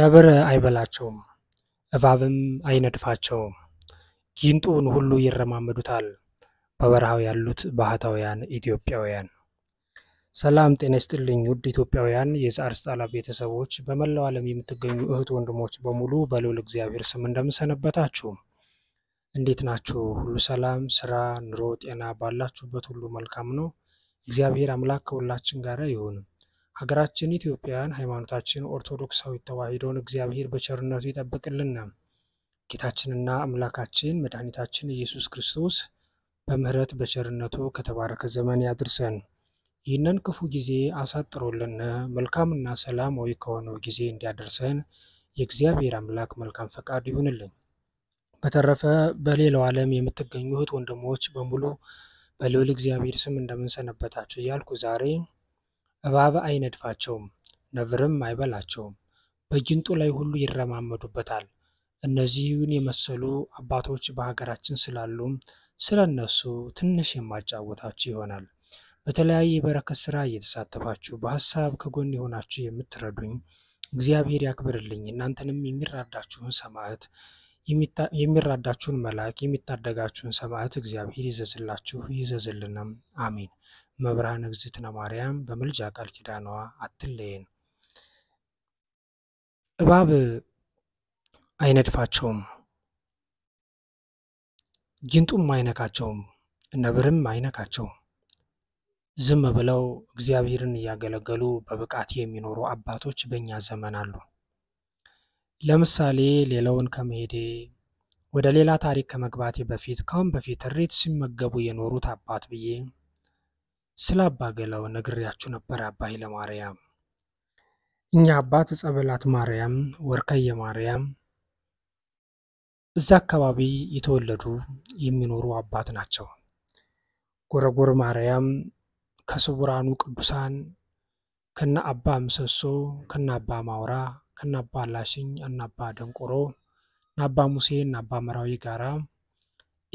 ነብር አይበላቸውም፣ እባብም አይነድፋቸውም። ጊንጡን ሁሉ ይረማመዱታል፣ በበረሃው ያሉት ባህታውያን ኢትዮጵያውያን። ሰላም ጤና ይስጥልኝ ውድ ኢትዮጵያውያን የዛር ቤተሰቦች፣ በመላው ዓለም የምትገኙ እህት ወንድሞች በሙሉ በልዑል እግዚአብሔር ስም እንደምንሰነበታችሁ፣ እንዴት ናችሁ? ሁሉ ሰላም፣ ስራ፣ ኑሮ፣ ጤና ባላችሁበት ሁሉ መልካም ነው። እግዚአብሔር አምላክ ከሁላችን ጋር ይሁንም። ሀገራችን ኢትዮጵያን ሃይማኖታችን ኦርቶዶክሳዊ ተዋሕዶን እግዚአብሔር በቸርነቱ ይጠብቅልን። ጌታችንና አምላካችን መድኃኒታችን ኢየሱስ ክርስቶስ በምሕረት በቸርነቱ ከተባረከ ዘመን ያድርሰን። ይህንን ክፉ ጊዜ አሳጥሮልን መልካምና ሰላማዊ ከሆነው ጊዜ እንዲያደርሰን የእግዚአብሔር አምላክ መልካም ፈቃድ ይሁንልን። በተረፈ በሌላው ዓለም የምትገኙ እህት ወንድሞች በሙሉ በልዑል እግዚአብሔር ስም እንደምንሰነበታችሁ እያልኩ ዛሬ እባብ አይነድፋቸውም፣ ነብርም አይበላቸውም። በጊንጡ ላይ ሁሉ ይረማመዱበታል። እነዚህን የመሰሉ አባቶች በሀገራችን ስላሉ ስለ እነሱ ትንሽ የማጫወታችሁ ይሆናል። በተለያየ የበረከት ስራ እየተሳተፋችሁ በሀሳብ ከጎን የሆናችሁ የምትረዱኝ እግዚአብሔር ያክብርልኝ። እናንተንም የሚራዳችሁን ሰማዕት የሚራዳችሁን መልአክ የሚታደጋችሁን ሰማዕት እግዚአብሔር ይዘዝላችሁ ይዘዝልንም፣ አሜን። መብርሃን እግዝእትነ ማርያም በምልጃ ቃል ኪዳኗ አትለየን። እባብ አይነድፋቸውም፣ ጊንጡም አይነካቸውም፣ ነብርም አይነካቸውም። ዝም ብለው እግዚአብሔርን እያገለገሉ በብቃት የሚኖሩ አባቶች በእኛ ዘመን አሉ። ለምሳሌ ሌላውን ከመሄዴ ወደ ሌላ ታሪክ ከመግባቴ በፊት ካሁን በፊት እሬት ሲመገቡ የኖሩት አባት ብዬ ስለ አባ ገላው ነግሬያችሁ ነበር። አባ ማርያም እኛ አባት ጸበላት ማርያም፣ ወርከየ ማርያም እዛ አካባቢ የተወለዱ የሚኖሩ አባት ናቸው። ጎረጎር ማርያም ከስቡራኑ ቅዱሳን ከነ አባ ምሰሶ ከነ አባ ማውራ ከነ አባ ላሽኝ እና አባ ደንቆሮ አባ እና አባ መራዊ ጋራ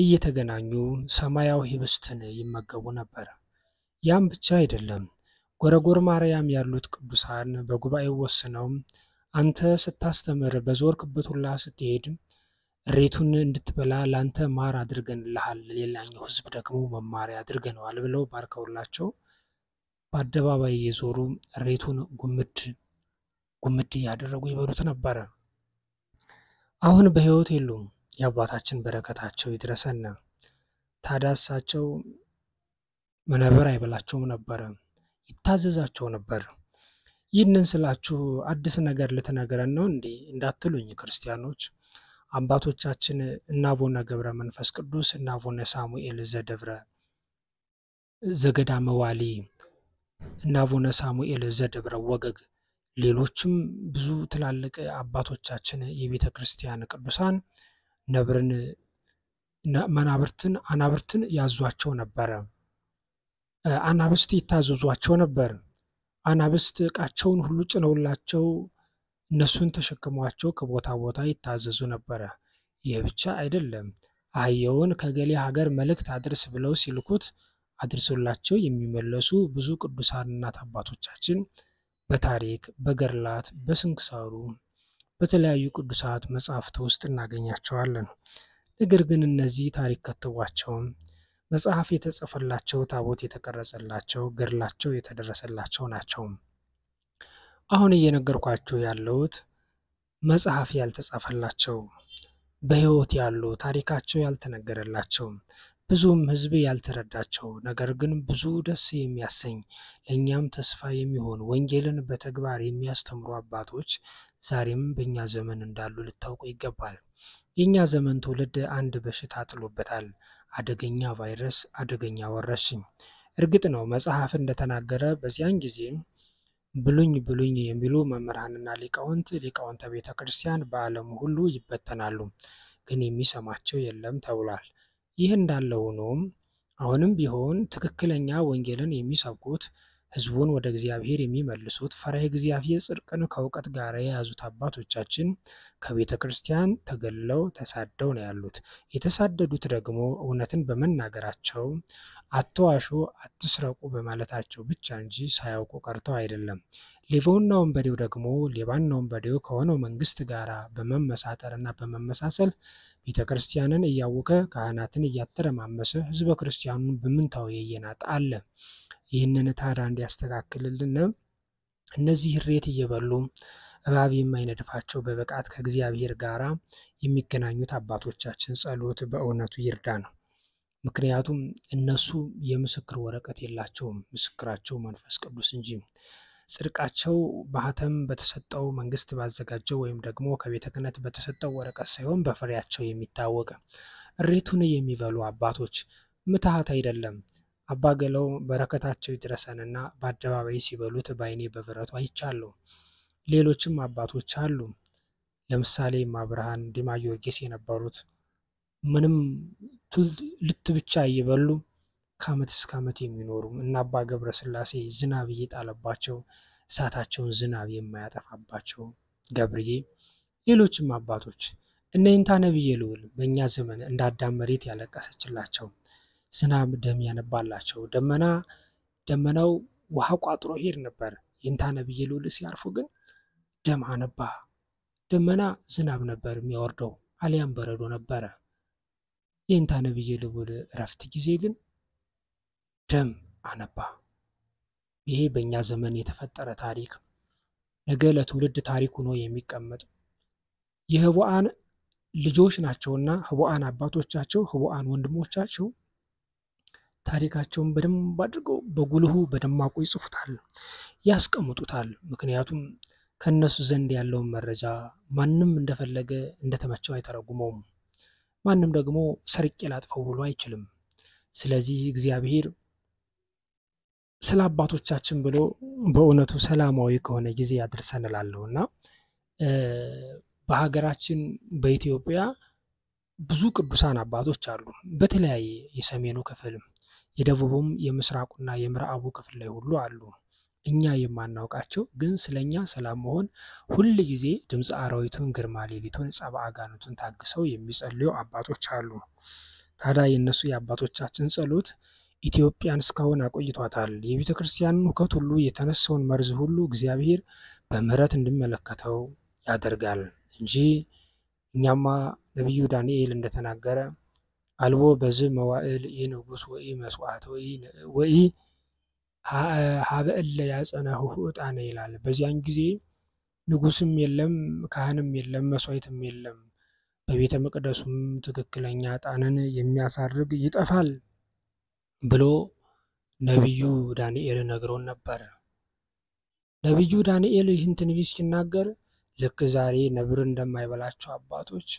እየተገናኙ ሰማያዊ ህብስትን ይመገቡ ነበር። ያም ብቻ አይደለም፣ ጎረጎር ማርያም ያሉት ቅዱሳን በጉባኤው ወስነው አንተ ስታስተምር በዞርክበት ሁላ ስትሄድ እሬቱን እንድትበላ ለአንተ ማር አድርገንልሃል፣ ሌላኛው ሕዝብ ደግሞ መማሪያ አድርገነዋል ብለው ባርከውላቸው በአደባባይ እየዞሩ እሬቱን ጉምድ ጉምድ እያደረጉ ይበሉት ነበረ። አሁን በሕይወት የሉም። የአባታችን በረከታቸው ይድረሰን። ታዲያ እሳቸው መነብር አይበላቸውም ነበረ፣ ይታዘዛቸው ነበር። ይህንን ስላችሁ አዲስ ነገር ልትነግረን ነው እንዴ እንዳትሉኝ ክርስቲያኖች፣ አባቶቻችን እናቦነ ገብረ መንፈስ ቅዱስ እናቦነ ሳሙኤል ዘደብረ ዘገዳ መዋሊ እናቦነ ሳሙኤል ዘደብረ ወገግ ሌሎችም ብዙ ትላልቅ አባቶቻችን የቤተ ክርስቲያን ቅዱሳን ነብርን መናብርትን አናብርትን ያዟቸው ነበረ። አናብስት ይታዘዟቸው ነበር። አናብስት እቃቸውን ሁሉ ጭነውላቸው እነሱን ተሸክሟቸው ከቦታ ቦታ ይታዘዙ ነበረ። ይህ ብቻ አይደለም። አህየውን ከገሌ ሀገር መልእክት አድርስ ብለው ሲልኩት አድርሶላቸው የሚመለሱ ብዙ ቅዱሳን እናት አባቶቻችን በታሪክ በገርላት በስንክሳሩ፣ በተለያዩ ቅዱሳት መጽሐፍት ውስጥ እናገኛቸዋለን። ነገር ግን እነዚህ ታሪክ ከትቧቸውም መጽሐፍ የተጻፈላቸው፣ ታቦት የተቀረጸላቸው፣ ገድላቸው የተደረሰላቸው ናቸው። አሁን እየነገርኳችሁ ያለሁት መጽሐፍ ያልተጻፈላቸው በሕይወት ያሉ ታሪካቸው ያልተነገረላቸው ብዙም ሕዝብ ያልተረዳቸው ነገር ግን ብዙ ደስ የሚያሰኝ ለእኛም ተስፋ የሚሆን ወንጌልን በተግባር የሚያስተምሩ አባቶች ዛሬም በእኛ ዘመን እንዳሉ ልታውቁ ይገባል። የእኛ ዘመን ትውልድ አንድ በሽታ ጥሎበታል። አደገኛ ቫይረስ፣ አደገኛ ወረርሽኝ። እርግጥ ነው መጽሐፍ እንደተናገረ በዚያን ጊዜ ብሉኝ ብሉኝ የሚሉ መምህራንና ሊቃውንት ሊቃውንተ ቤተ ክርስቲያን በዓለሙ ሁሉ ይበተናሉ፣ ግን የሚሰማቸው የለም ተብሏል። ይህ እንዳለ ሆኖም አሁንም ቢሆን ትክክለኛ ወንጌልን የሚሰብኩት ህዝቡን ወደ እግዚአብሔር የሚመልሱት ፈሪሃ እግዚአብሔር ጽድቅን ከእውቀት ጋር የያዙት አባቶቻችን ከቤተ ክርስቲያን ተገለው ተሳደው ነው ያሉት። የተሳደዱት ደግሞ እውነትን በመናገራቸው አትዋሹ፣ አትስረቁ በማለታቸው ብቻ እንጂ ሳያውቁ ቀርተው አይደለም። ሌባውና ወንበዴው ደግሞ ሌባና ወንበዴው ከሆነው መንግስት ጋር በመመሳጠርና በመመሳሰል ቤተ ክርስቲያንን እያወቀ ካህናትን እያተረማመሰ ህዝበ ክርስቲያኑን በምንታዊ የየናጣ አለ። ይህንን ታዳ እንዲያስተካክልልን እነዚህ እሬት እየበሉ እባብ የማይነድፋቸው በብቃት ከእግዚአብሔር ጋር የሚገናኙት አባቶቻችን ጸሎት በእውነቱ ይርዳ ነው። ምክንያቱም እነሱ የምስክር ወረቀት የላቸውም፣ ምስክራቸው መንፈስ ቅዱስ እንጂ ጽድቃቸው ባህተም በተሰጠው መንግስት ባዘጋጀው ወይም ደግሞ ከቤተ ክህነት በተሰጠው ወረቀት ሳይሆን በፍሬያቸው የሚታወቅ እሬቱን የሚበሉ አባቶች ምትሃት አይደለም አባገለው በረከታቸው ይድረሰንና በአደባባይ ሲበሉት በዓይኔ በብረቱ አይቻለሁ። ሌሎችም አባቶች አሉ። ለምሳሌ ማብርሃን ዲማ ጊዮርጊስ የነበሩት ምንም ልት ብቻ እየበሉ ከዓመት እስከ ዓመት የሚኖሩ እና አባ ገብረ ስላሴ ዝናብ እየጣለባቸው እሳታቸውን ዝናብ የማያጠፋባቸው ገብርዬ፣ ሌሎችም አባቶች እነ ይንታ ነብየ በእኛ ዘመን እንዳዳም መሬት ያለቀሰችላቸው ዝናብ ደም ያነባላቸው ደመና ደመናው ውሃ ቋጥሮ ሄድ ነበር። ይንታ ነብየ ልዑል ሲያርፉ ግን ደም አነባ። ደመና ዝናብ ነበር የሚያወርደው አሊያም በረዶ ነበረ። ይንታ ነብየ ልዑል እረፍት ጊዜ ግን ደም አነባ። ይሄ በእኛ ዘመን የተፈጠረ ታሪክ ነገ ለትውልድ ታሪክ ሆኖ የሚቀመጥ የህቡአን ልጆች ናቸውና ህቡአን አባቶቻቸው፣ ህቡአን ወንድሞቻቸው ታሪካቸውን በደንብ አድርገው በጉልሁ በደማቁ ይጽፉታል፣ ያስቀምጡታል። ምክንያቱም ከእነሱ ዘንድ ያለውን መረጃ ማንም እንደፈለገ እንደተመቸው አይተረጉመውም። ማንም ደግሞ ሰርቄ ላጥፈው ብሎ አይችልም። ስለዚህ እግዚአብሔር ስለ አባቶቻችን ብሎ በእውነቱ ሰላማዊ ከሆነ ጊዜ ያድርሰን እላለሁ እና በሀገራችን በኢትዮጵያ ብዙ ቅዱሳን አባቶች አሉ። በተለያየ የሰሜኑ ክፍልም የደቡቡም የምስራቁና የምዕራቡ ክፍል ላይ ሁሉ አሉ። እኛ የማናውቃቸው ግን ስለኛ ሰላም መሆን ሁል ጊዜ ድምፅ አራዊቱን፣ ግርማ ሌሊቱን፣ ጸባ አጋንንቱን ታግሰው የሚጸልዩ አባቶች አሉ። ታዲያ የእነሱ የአባቶቻችን ጸሎት ኢትዮጵያን እስካሁን አቆይቷታል። የቤተ ክርስቲያንን ሁከት ሁሉ የተነሳውን መርዝ ሁሉ እግዚአብሔር በምሕረት እንድመለከተው ያደርጋል እንጂ እኛማ ነቢዩ ዳንኤል እንደተናገረ አልቦ በዝብ መዋእል ኢንጉስ ወኢ መስዋዕት ወኢ ሀበእለ ያጸናሁሁ ዕጣነ ይላል። በዚያን ጊዜ ንጉስም የለም፣ ካህንም የለም፣ መስዋዕትም የለም። በቤተ መቅደሱም ትክክለኛ ዕጣንን የሚያሳርግ ይጠፋል ብሎ ነቢዩ ዳንኤል ነግሮን ነበር። ነቢዩ ዳንኤል ይህን ትንቢት ሲናገር ልክ ዛሬ ነብር እንደማይበላቸው አባቶች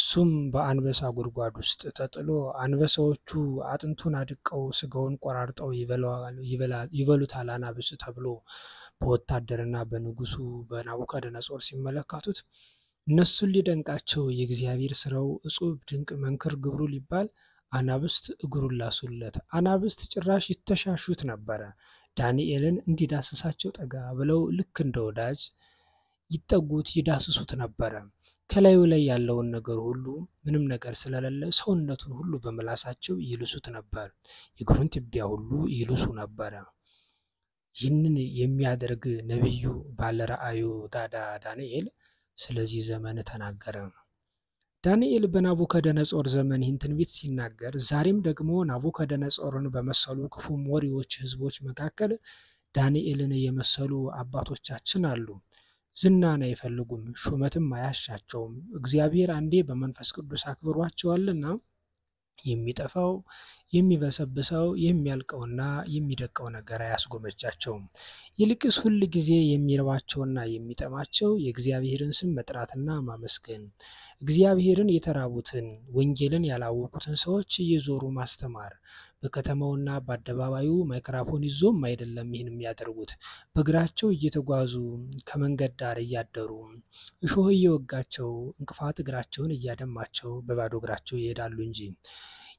እሱም በአንበሳ ጉድጓድ ውስጥ ተጥሎ አንበሳዎቹ አጥንቱን አድቀው ስጋውን ቆራርጠው ይበሉታል አናብስ ተብሎ በወታደርና በንጉሱ በናቡከደነጾር ሲመለከቱት እነሱን ሊደንቃቸው የእግዚአብሔር ስራው እጹብ ድንቅ መንክር ግብሩ ሊባል አናብስት እግሩን ላሱለት። አናብስት ጭራሽ ይተሻሹት ነበረ። ዳንኤልን እንዲዳስሳቸው ጠጋ ብለው ልክ እንደ ወዳጅ ይጠጉት ይዳስሱት ነበረ። ከላዩ ላይ ያለውን ነገር ሁሉ ምንም ነገር ስለሌለ ሰውነቱን ሁሉ በመላሳቸው ይልሱት ነበር። የእግሩን ትቢያ ሁሉ ይልሱ ነበረ። ይህንን የሚያደርግ ነቢዩ ባለረአዩ ዳዳ ዳንኤል ስለዚህ ዘመን ተናገረ። ዳንኤል በናቡከደነጾር ዘመን ይህን ትንቢት ሲናገር፣ ዛሬም ደግሞ ናቡከደነጾርን በመሰሉ ክፉም ወሬዎች ህዝቦች መካከል ዳንኤልን የመሰሉ አባቶቻችን አሉ። ዝናን አይፈልጉም፣ ሹመትም አያሻቸውም። እግዚአብሔር አንዴ በመንፈስ ቅዱስ አክብሯቸዋልና የሚጠፋው የሚበሰብሰው የሚያልቀውና የሚደቀው ነገር አያስጎመጃቸውም። ይልቅስ ሁል ጊዜ የሚርባቸውና የሚጠማቸው የእግዚአብሔርን ስም መጥራትና ማመስገን፣ እግዚአብሔርን የተራቡትን ወንጌልን ያላወቁትን ሰዎች እየዞሩ ማስተማር በከተማውና በአደባባዩ ማይክራፎን ይዞም አይደለም ይህን የሚያደርጉት። በእግራቸው እየተጓዙ ከመንገድ ዳር እያደሩ እሾህ እየወጋቸው እንቅፋት እግራቸውን እያደማቸው በባዶ እግራቸው ይሄዳሉ እንጂ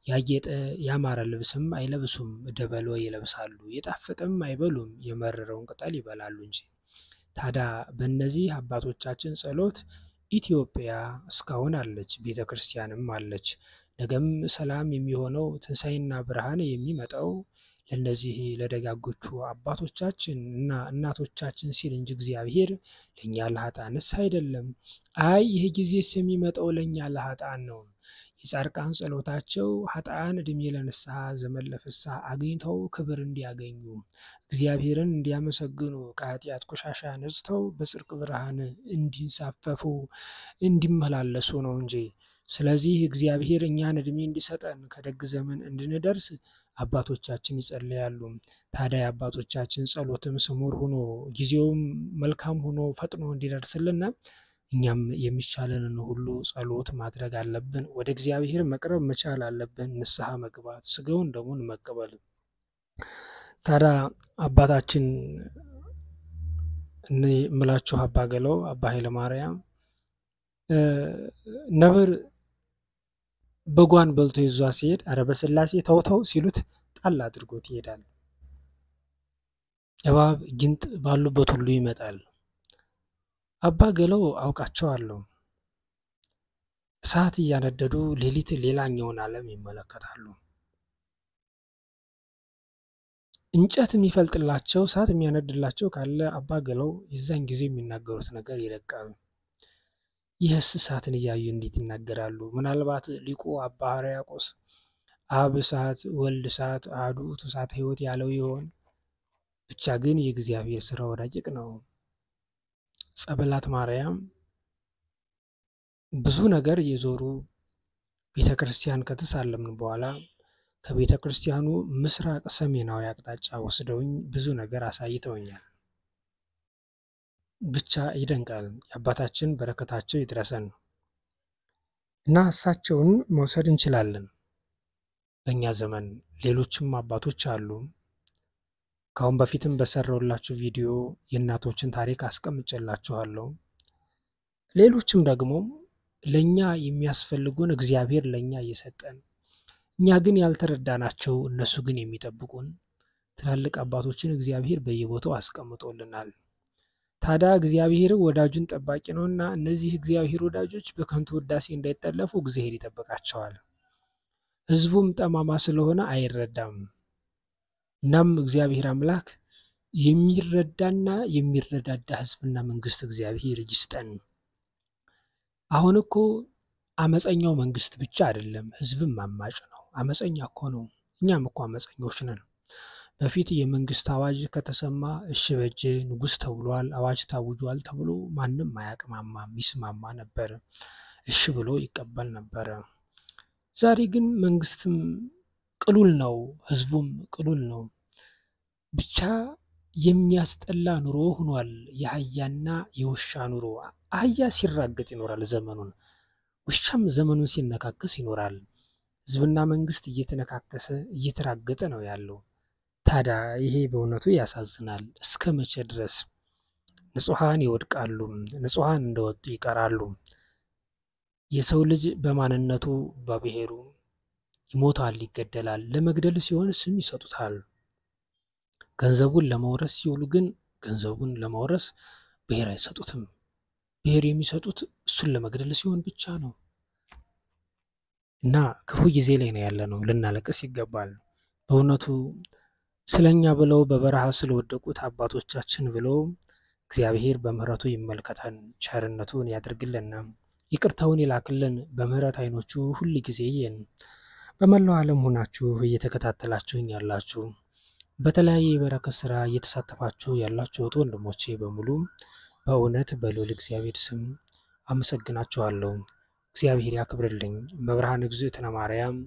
ያጌጠ ያማረ ልብስም አይለብሱም፣ ደበሎ ይለብሳሉ። የጣፈጠም አይበሉም፣ የመረረውን ቅጠል ይበላሉ እንጂ። ታዲያ በእነዚህ አባቶቻችን ጸሎት ኢትዮጵያ እስካሁን አለች፣ ቤተ ክርስቲያንም አለች። ነገም ሰላም የሚሆነው ትንሣኤና ብርሃን የሚመጣው ለእነዚህ ለደጋጎቹ አባቶቻችን እና እናቶቻችን ሲል እንጂ እግዚአብሔር ለእኛ ለኃጥአንስ አይደለም። አይ ይህ ጊዜስ የሚመጣው ለእኛ ለኃጥአን ነው። የጻድቃን ጸሎታቸው ኃጥአን ዕድሜ ለንስሐ ዘመን ለፍስሐ አግኝተው ክብር እንዲያገኙ እግዚአብሔርን እንዲያመሰግኑ ከኃጢአት ቆሻሻ ነጽተው በጽድቅ ብርሃን እንዲንሳፈፉ እንዲመላለሱ ነው እንጂ ስለዚህ እግዚአብሔር እኛን እድሜ እንዲሰጠን ከደግ ዘመን እንድንደርስ አባቶቻችን ይጸልያሉ ታዲያ አባቶቻችን ጸሎትም ስሙር ሆኖ ጊዜውም መልካም ሆኖ ፈጥኖ እንዲደርስልና እኛም የሚቻለንን ሁሉ ጸሎት ማድረግ አለብን። ወደ እግዚአብሔር መቅረብ መቻል አለብን። ንስሐ መግባት፣ ስጋውን ደሙን መቀበል። ታዲያ አባታችን እምላችሁ ምላችሁ አባ ገለው አባ ኃይለማርያም ነብር በጓን በልቶ ይዟ ሲሄድ አረ በስላሴ ተውተው ሲሉት ጣል አድርጎት ይሄዳል። እባብ ጊንጥ ባሉበት ሁሉ ይመጣል። አባ ገለው አውቃቸዋለሁ። እሳት እያነደዱ ሌሊት ሌላኛውን ዓለም ይመለከታሉ። እንጨት የሚፈልጥላቸው እሳት የሚያነድላቸው ካለ አባ ገለው የዛን ጊዜ የሚናገሩት ነገር ይለቃሉ። ይህስ እሳትን እያዩ እንዴት ይናገራሉ? ምናልባት ሊቁ አባ ሕርያቆስ አብ እሳት፣ ወልድ እሳት፣ አሐዱ ውእቱ እሳተ ያለው ይሆን? ብቻ ግን የእግዚአብሔር ስራ ረቂቅ ነው። ጸበላት ማርያም ብዙ ነገር የዞሩ ቤተ ክርስቲያን ከተሳለምን በኋላ ከቤተ ክርስቲያኑ ምስራቅ ሰሜናዊ አቅጣጫ ወስደውኝ ብዙ ነገር አሳይተውኛል። ብቻ ይደንቃል። የአባታችን በረከታቸው ይድረሰን እና እሳቸውን መውሰድ እንችላለን። በእኛ ዘመን ሌሎችም አባቶች አሉ። ከአሁን በፊትም በሰራሁላችሁ ቪዲዮ የእናቶችን ታሪክ አስቀምጨላችኋለሁ። ሌሎችም ደግሞ ለእኛ የሚያስፈልጉን እግዚአብሔር ለእኛ እየሰጠን እኛ ግን ያልተረዳናቸው እነሱ ግን የሚጠብቁን ትላልቅ አባቶችን እግዚአብሔር በየቦታው አስቀምጦልናል። ታዲያ እግዚአብሔር ወዳጁን ጠባቂ ነው እና እነዚህ እግዚአብሔር ወዳጆች በከንቱ ውዳሴ እንዳይጠለፉ እግዚአብሔር ይጠብቃቸዋል። ህዝቡም ጠማማ ስለሆነ አይረዳም። እናም እግዚአብሔር አምላክ የሚረዳና የሚረዳዳ ህዝብና መንግስት እግዚአብሔር ይስጠን። አሁን እኮ አመፀኛው መንግስት ብቻ አይደለም፣ ህዝብም አማጭ ነው። አመፀኛ እኮ ነው። እኛም እኮ አመፀኞች ነን። በፊት የመንግስት አዋጅ ከተሰማ እሽ በጀ ንጉስ ተብሏል፣ አዋጅ ታውጇል ተብሎ ማንም አያቅማማ ሚስማማ ነበር፣ እሽ ብሎ ይቀበል ነበረ። ዛሬ ግን መንግስትም ቅሉል ነው፣ ህዝቡም ቅሉል ነው። ብቻ የሚያስጠላ ኑሮ ሆኗል፣ የአህያና የውሻ ኑሮ። አህያ ሲራገጥ ይኖራል ዘመኑን፣ ውሻም ዘመኑን ሲነካከስ ይኖራል። ህዝብና መንግስት እየተነካከሰ እየተራገጠ ነው ያለው። ታዲያ ይሄ በእውነቱ ያሳዝናል። እስከ መቼ ድረስ ንጹሐን ይወድቃሉ፣ ንጹሐን እንደወጡ ይቀራሉ። የሰው ልጅ በማንነቱ በብሔሩ ይሞታል፣ ይገደላል። ለመግደል ሲሆን ስም ይሰጡታል። ገንዘቡን ለመውረስ ሲውሉ ግን ገንዘቡን ለመውረስ ብሔር አይሰጡትም። ብሔር የሚሰጡት እሱን ለመግደል ሲሆን ብቻ ነው። እና ክፉ ጊዜ ላይ ነው ያለ ነው። ልናለቅስ ይገባል በእውነቱ ስለኛ ብለው በበረሃ ስለወደቁት አባቶቻችን ብሎ እግዚአብሔር በምሕረቱ ይመልከተን፣ ቸርነቱን ያድርግልና ይቅርታውን ይላክልን፣ በምሕረት አይኖቹ ሁል ጊዜ ይን በመላው ዓለም ሆናችሁ እየተከታተላችሁኝ ያላችሁ በተለያየ የበረከት ስራ እየተሳተፋችሁ ያላችሁት ወንድሞቼ በሙሉ በእውነት በልዑል እግዚአብሔር ስም አመሰግናችኋለሁ። እግዚአብሔር ያክብርልኝ። መብርሃን እግዝእትነ ማርያም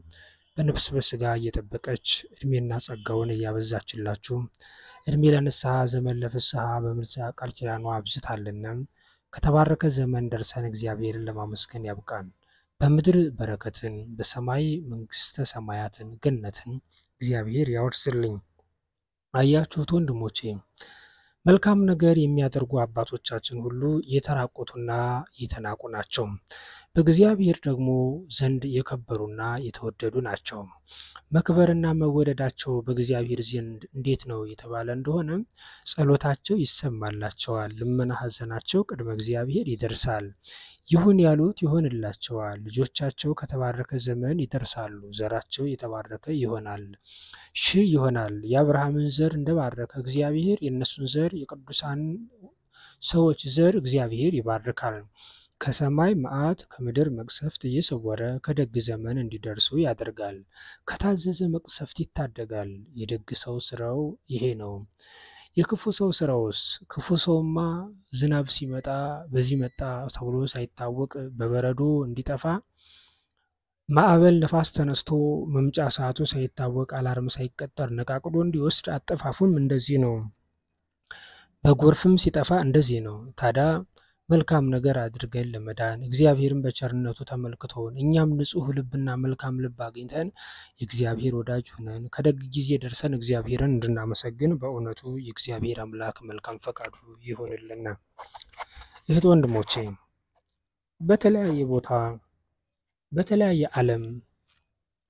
በነፍስ በስጋ እየጠበቀች እድሜና ጸጋውን እያበዛችላችሁ እድሜ ለንስሐ ዘመን ለፍስሐ በምልጃ ቃል ኪዳኗ አብዝታልና ከተባረከ ዘመን ደርሰን እግዚአብሔርን ለማመስገን ያብቃን። በምድር በረከትን በሰማይ መንግስተ ሰማያትን ገነትን እግዚአብሔር ያወርስልኝ። አያችሁት ወንድሞቼ መልካም ነገር የሚያደርጉ አባቶቻችን ሁሉ የተራቆቱና የተናቁ ናቸው፣ በእግዚአብሔር ደግሞ ዘንድ የከበሩና የተወደዱ ናቸው። መክበርና መወደዳቸው በእግዚአብሔር ዘንድ እንዴት ነው የተባለ እንደሆነ ጸሎታቸው ይሰማላቸዋል፣ ልመና ሐዘናቸው ቅድመ እግዚአብሔር ይደርሳል። ይሁን ያሉት ይሆንላቸዋል። ልጆቻቸው ከተባረከ ዘመን ይደርሳሉ፣ ዘራቸው የተባረከ ይሆናል፣ ሺህ ይሆናል። የአብርሃምን ዘር እንደባረከ እግዚአብሔር የእነሱን ዘር የቅዱሳን ሰዎች ዘር እግዚአብሔር ይባርካል። ከሰማይ መዓት ከምድር መቅሰፍት እየሰወረ ከደግ ዘመን እንዲደርሱ ያደርጋል። ከታዘዘ መቅሰፍት ይታደጋል። የደግ ሰው ስራው ይሄ ነው። የክፉ ሰው ስራውስ? ክፉ ሰውማ ዝናብ ሲመጣ በዚህ መጣ ተብሎ ሳይታወቅ በበረዶ እንዲጠፋ ማዕበል ነፋስ ተነስቶ መምጫ ሰዓቱ ሳይታወቅ አላርም ሳይቀጠር ነቃቅሎ እንዲወስድ አጠፋፉም እንደዚህ ነው። በጎርፍም ሲጠፋ እንደዚህ ነው። ታዲያ መልካም ነገር አድርገን ለመዳን እግዚአብሔርን በቸርነቱ ተመልክቶን እኛም ንጹሕ ልብና መልካም ልብ አግኝተን የእግዚአብሔር ወዳጅ ሆነን ከደግ ጊዜ ደርሰን እግዚአብሔርን እንድናመሰግን በእውነቱ የእግዚአብሔር አምላክ መልካም ፈቃዱ ይሆንልና። እህት ወንድሞቼ በተለያየ ቦታ በተለያየ ዓለም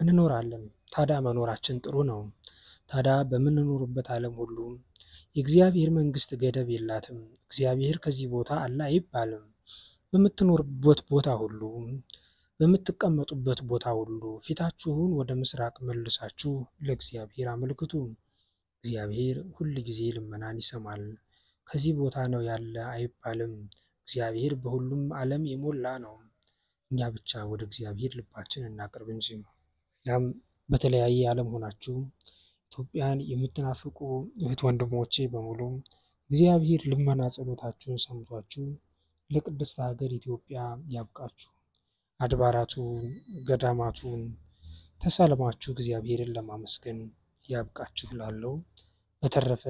እንኖራለን። ታዲያ መኖራችን ጥሩ ነው። ታዲያ በምንኖርበት ዓለም ሁሉ የእግዚአብሔር መንግስት ገደብ የላትም። እግዚአብሔር ከዚህ ቦታ አለ አይባልም። በምትኖርበት ቦታ ሁሉ በምትቀመጡበት ቦታ ሁሉ ፊታችሁን ወደ ምስራቅ መልሳችሁ ለእግዚአብሔር አመልክቱ። እግዚአብሔር ሁል ጊዜ ልመናን ይሰማል። ከዚህ ቦታ ነው ያለ አይባልም። እግዚአብሔር በሁሉም ዓለም የሞላ ነው። እኛ ብቻ ወደ እግዚአብሔር ልባችን እናቅርብ እንጂ። ያም በተለያየ ዓለም ሆናችሁ ኢትዮጵያን የምትናፍቁ እህት ወንድሞቼ በሙሉ እግዚአብሔር ልመና ጸሎታችሁን ሰምቷችሁ ለቅድስት ሀገር ኢትዮጵያ ያብቃችሁ። አድባራቱን ገዳማቱን ተሳልማችሁ እግዚአብሔርን ለማመስገን ያብቃችሁ ላለው። በተረፈ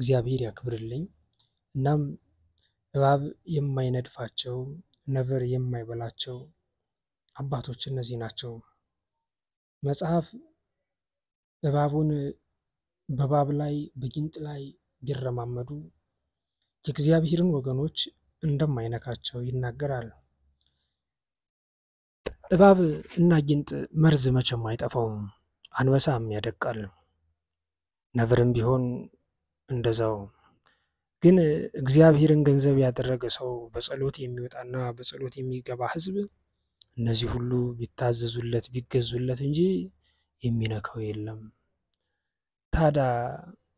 እግዚአብሔር ያክብርልኝ። እናም እባብ የማይነድፋቸው ነብር የማይበላቸው አባቶች እነዚህ ናቸው። መጽሐፍ እባቡን በባብ ላይ በጊንጥ ላይ ቢረማመዱ የእግዚአብሔርን ወገኖች እንደማይነካቸው ይናገራል። እባብ እና ጊንጥ መርዝ መቼም አይጠፋውም፣ አንበሳም ያደቃል፣ ነብርም ቢሆን እንደዛው። ግን እግዚአብሔርን ገንዘብ ያደረገ ሰው በጸሎት የሚወጣና በጸሎት የሚገባ ሕዝብ እነዚህ ሁሉ ቢታዘዙለት ቢገዙለት እንጂ የሚነካው የለም። ታዲያ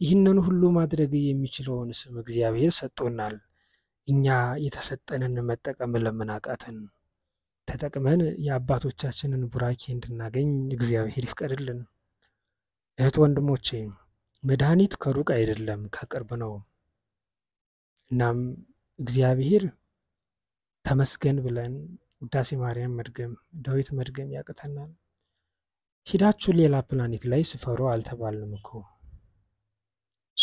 ይህንን ሁሉ ማድረግ የሚችለውን ስም እግዚአብሔር ሰጥቶናል። እኛ የተሰጠንን መጠቀም ለምን አቃተን? ተጠቅመን የአባቶቻችንን ቡራኬ እንድናገኝ እግዚአብሔር ይፍቀድልን። እህት ወንድሞቼ፣ መድኃኒት ከሩቅ አይደለም ከቅርብ ነው። እናም እግዚአብሔር ተመስገን ብለን ውዳሴ ማርያም መድገም ዳዊት መድገም ያቅተናል። ሂዳችሁ ሌላ ፕላኔት ላይ ስፈሩ አልተባልንም እኮ።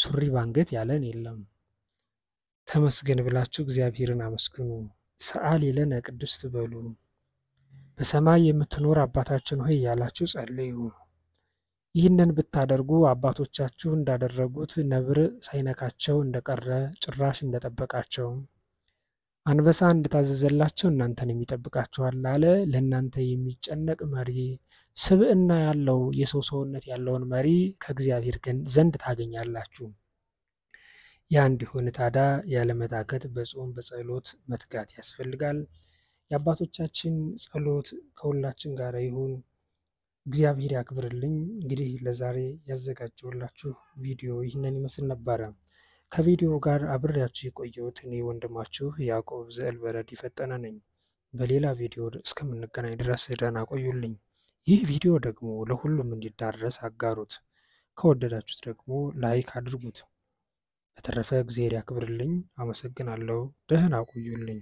ሱሪ ባንገት ያለን የለም። ተመስገን ብላችሁ እግዚአብሔርን አመስግኑ። ሰአሊ ለነ ቅድስት በሉ። በሰማይ የምትኖር አባታችን ሆይ እያላችሁ ጸልዩ። ይህንን ብታደርጉ አባቶቻችሁ እንዳደረጉት ነብር ሳይነካቸው እንደቀረ ጭራሽ እንደጠበቃቸው አንበሳ እንደታዘዘላቸው እናንተን የሚጠብቃችኋል አለ። ለእናንተ የሚጨነቅ መሪ፣ ስብዕና ያለው የሰው ሰውነት ያለውን መሪ ከእግዚአብሔር ግን ዘንድ ታገኛላችሁ። ያ እንዲሆን ታዲያ ያለመታከት በጾም በጸሎት መትጋት ያስፈልጋል። የአባቶቻችን ጸሎት ከሁላችን ጋር ይሁን። እግዚአብሔር ያክብርልኝ። እንግዲህ ለዛሬ ያዘጋጀውላችሁ ቪዲዮ ይህንን ይመስል ነበረ። ከቪዲዮ ጋር አብሬያችሁ የቆየሁት እኔ ወንድማችሁ ያዕቆብ በረድ ፈጠነ ነኝ። በሌላ ቪዲዮ እስከምንገናኝ ድረስ ደህና ቆዩልኝ። ይህ ቪዲዮ ደግሞ ለሁሉም እንዲዳረስ አጋሩት። ከወደዳችሁት ደግሞ ላይክ አድርጉት። በተረፈ እግዜር ያክብርልኝ። አመሰግናለሁ። ደህና ቆዩልኝ።